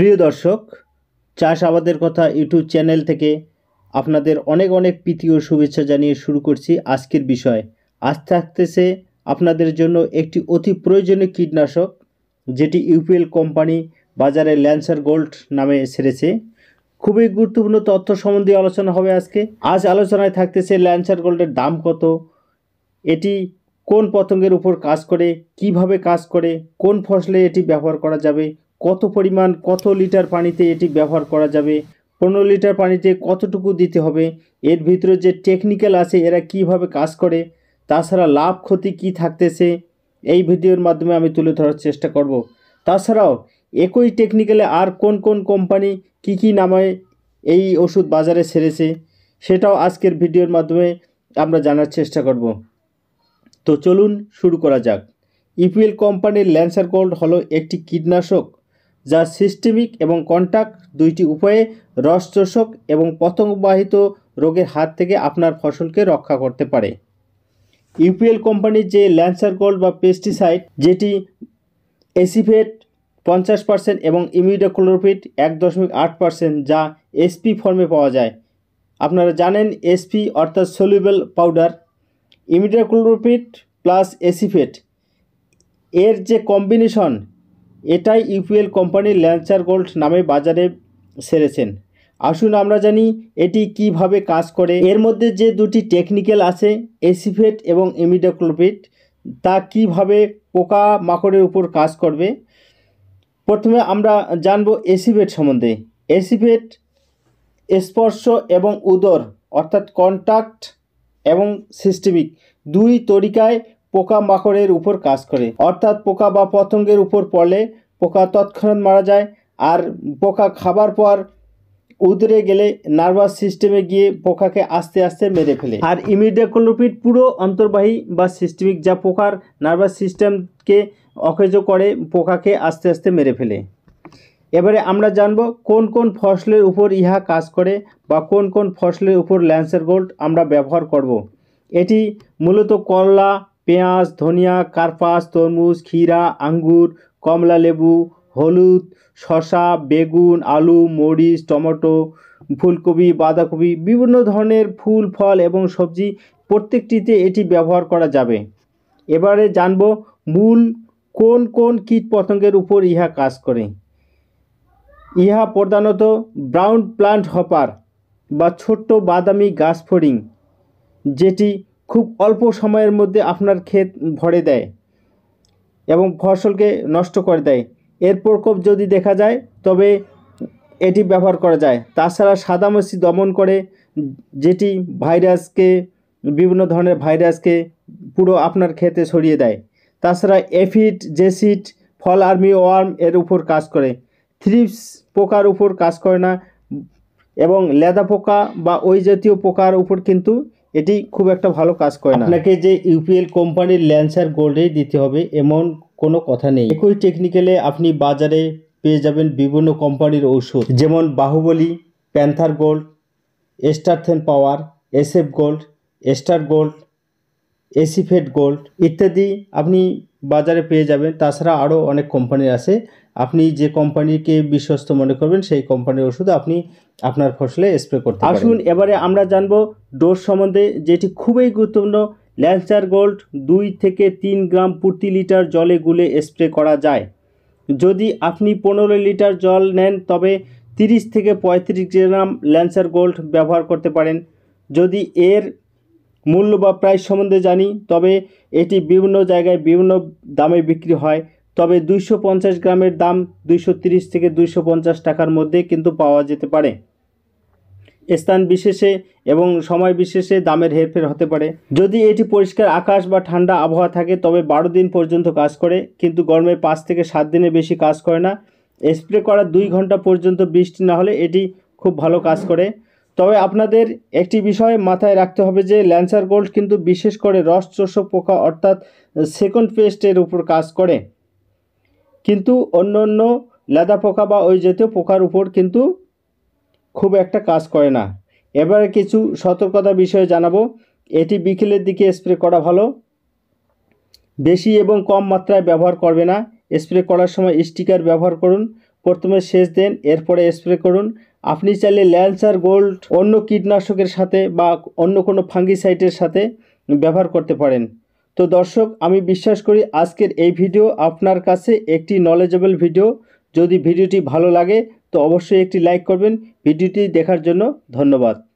প্রিয় দর্শক চাষাবাদের কথা ইউটিউব চ্যানেল থেকে আপনাদের অনেক অনেক প্রীতি ও শুভেচ্ছা জানিয়ে শুরু করছি আজকের বিষয় আসতে আসতেছে আপনাদের জন্য একটি অতি প্রয়োজনীয় কীটনাশক যেটি ইউপিএল কোম্পানি বাজারে ল্যান্সার গোল্ড নামে সেরেছে খুবই গুরুত্বপূর্ণ তথ্য সম্বন্ধে আলোচনা হবে আজকে আজ আলোচনায় থাকতেছে ল্যান্সার গোল্ডের দাম কত এটি কোন পতঙ্গের উপর কাজ করে কিভাবে কাজ করে কোন ফসলে এটি ব্যবহার করা যাবে কত পরিমাণ কত লিটার পানিতে এটি ব্যবহার করা যাবে পনেরো লিটার পানিতে কতটুকু দিতে হবে এর ভিতরে যে টেকনিক্যাল আছে এরা কিভাবে কাজ করে তাছাড়া লাভ ক্ষতি কি থাকতেছে এই ভিডিওর মাধ্যমে আমি তুলে ধরার চেষ্টা করব তাছাড়াও একই টেকনিক্যালে আর কোন কোন কোম্পানি কি কি নামে এই ওষুধ বাজারে ছেড়েছে সেটাও আজকের ভিডিওর মাধ্যমে আমরা জানার চেষ্টা করব তো চলুন শুরু করা যাক ইপিএল কোম্পানির ল্যান্সার গোল্ড হলো একটি কীটনাশক যা সিস্টেমিক এবং কন্ট্যাক্ট দুইটি উপায়ে রস চোষক এবং পতঙ্গবাহিত রোগের হাত থেকে আপনার ফসলকে রক্ষা করতে পারে ইউপিএল কোম্পানির যে ল্যান্সার গোল্ড বা পেস্টিসাইড যেটি এসিফেট পঞ্চাশ পার্সেন্ট এবং ইমিউডোক্লোরোফিট এক দশমিক আট পার্সেন্ট যা এসপি ফর্মে পাওয়া যায় আপনারা জানেন এসপি অর্থাৎ soluble powder imidacloprid plus acephate এর যে কম্বিনেশন এটাই ইউপিএল কোম্পানির ল্যান্সার গোল্ড নামে বাজারে সেরেছেন আসুন আমরা জানি এটি কিভাবে কাজ করে এর মধ্যে যে দুটি টেকনিক্যাল আছে এসিফেট এবং ইমিডোক্লোপিড তা কিভাবে পোকা মাকড়ের উপর কাজ করবে প্রথমে আমরা জানব এসিফেট সম্বন্ধে এসিফেট স্পর্শ এবং উদর অর্থাৎ কন্ট্যাক্ট এবং সিস্টেমিক দুই তরিকায় পোকা মাকড়ের উপর কাজ করে অর্থাৎ পোকা বা পতঙ্গের উপর পড়লে পোকা তৎক্ষণাৎ মারা যায় আর পোকা খাবার পর উদরে গেলে নার্ভাস সিস্টেমে গিয়ে পোকাকে আস্তে আস্তে মেরে ফেলে আর ইমিডিয়াকোলোপিড পুরো অন্তর্বাহী বা সিস্টেমিক যা পোকার নার্ভাস সিস্টেমকে অকেজ করে পোকাকে আস্তে আস্তে মেরে ফেলে এবারে আমরা জানব কোন কোন ফসলের উপর ইহা কাজ করে বা কোন কোন ফসলের উপর ল্যান্সার গোল্ড আমরা ব্যবহার করব। এটি মূলত করলা পেঁয়াজ ধনিয়া কার্পাস তরমুজ ক্ষীরা আঙ্গুর কমলা লেবু হলুদ শসা বেগুন আলু মরিচ টমেটো ফুলকপি বাঁধাকপি বিভিন্ন ধরনের ফুল ফল এবং সবজি প্রত্যেকটিতে এটি ব্যবহার করা যাবে এবারে জানব মূল কোন কোন কীট পতঙ্গের উপর ইহা কাজ করে ইহা প্রধানত ব্রাউন প্লান্ট হপার বা ছোট্ট বাদামি গাছ ফড়িং যেটি খুব অল্প সময়ের মধ্যে আপনার ক্ষেত ভরে দেয় এবং ফসলকে নষ্ট করে দেয় এর প্রকোপ যদি দেখা যায় তবে এটি ব্যবহার করা যায় তাছাড়া সাদামাছি দমন করে যেটি ভাইরাসকে বিভিন্ন ধরনের ভাইরাসকে পুরো আপনার ক্ষেতে ছড়িয়ে দেয় তাছাড়া aphid jassid fall army worm এর উপর কাজ করে থ্রিপস পোকার উপর কাজ করে না এবং লেদা পোকা বা ওই জাতীয় পোকার উপর কিন্তু এটি খুব একটা ভালো কাজ করে না আপনাকে যে ইউপিএল কোম্পানির ল্যান্সার গোল্ডেই দিতে হবে এমন কোনো কথা নেই একই টেকনিক্যালে আপনি বাজারে পেয়ে যাবেন বিভিন্ন কোম্পানির ঔষধ যেমন Bahubali panther gold starthene power SF gold star gold acephate gold ইত্যাদি আপনি বাজারে পেয়ে যাবেন তাছাড়া আরও অনেক কোম্পানি আছে আপনি যে কোম্পানিকে বিশ্বস্ত মনে করবেন সেই কোম্পানির ওষুধ আপনি আপনার ফসলে স্প্রে করতে আসুন এবারে আমরা জানব ডোজ সম্বন্ধে যেটি খুবই গুরুত্বপূর্ণ ল্যান্সার গোল্ড দুই থেকে তিন গ্রাম প্রতি লিটার জলে গুলে স্প্রে করা যায় যদি আপনি পনেরো লিটার জল নেন তবে 30 থেকে পঁয়ত্রিশ গ্রাম ল্যান্সার গোল্ড ব্যবহার করতে পারেন যদি এর মূল্য বা প্রাইস সম্বন্ধে জানি তবে এটি বিভিন্ন জায়গায় বিভিন্ন দামে বিক্রি হয় তবে দুইশো গ্রামের দাম দুইশো থেকে দুইশো টাকার মধ্যে কিন্তু পাওয়া যেতে পারে স্থান বিশেষে এবং সময় বিশেষে দামের হেরফের হতে পারে যদি এটি পরিষ্কার আকাশ বা ঠান্ডা আবহাওয়া থাকে তবে বারো দিন পর্যন্ত কাজ করে কিন্তু গরমে পাঁচ থেকে সাত দিনে বেশি কাজ করে না স্প্রে করার দুই ঘন্টা পর্যন্ত বৃষ্টি না হলে এটি খুব ভালো কাজ করে তবে আপনাদের একটি বিষয় মাথায় রাখতে হবে যে ল্যান্সার গোল্ড কিন্তু বিশেষ করে রস চোষক পোকা অর্থাৎ সেকেন্ড পেস্টের উপর কাজ করে কিন্তু অন্য অন্য লেদা পোকা বা ওই জাতীয় পোকার উপর কিন্তু খুব একটা কাজ করে না এবারে কিছু সতর্কতা বিষয়ে জানাবো এটি বিকেলের দিকে স্প্রে করা ভালো বেশি এবং কম মাত্রায় ব্যবহার করবে না স্প্রে করার সময় স্টিকার ব্যবহার করুন প্রথমে সেচ দেন এরপরে স্প্রে করুন আপনি চাইলে ল্যান্সার গোল্ড অন্য কীটনাশকের সাথে বা অন্য কোনো ফাঙ্গিসাইটের সাথে ব্যবহার করতে পারেন তো দর্শক আমি বিশ্বাস করি আজকের এই ভিডিও আপনার কাছে একটি নলেজেবল ভিডিও যদি ভিডিওটি ভালো লাগে তো অবশ্যই একটি লাইক করবেন ভিডিওটি দেখার জন্য ধন্যবাদ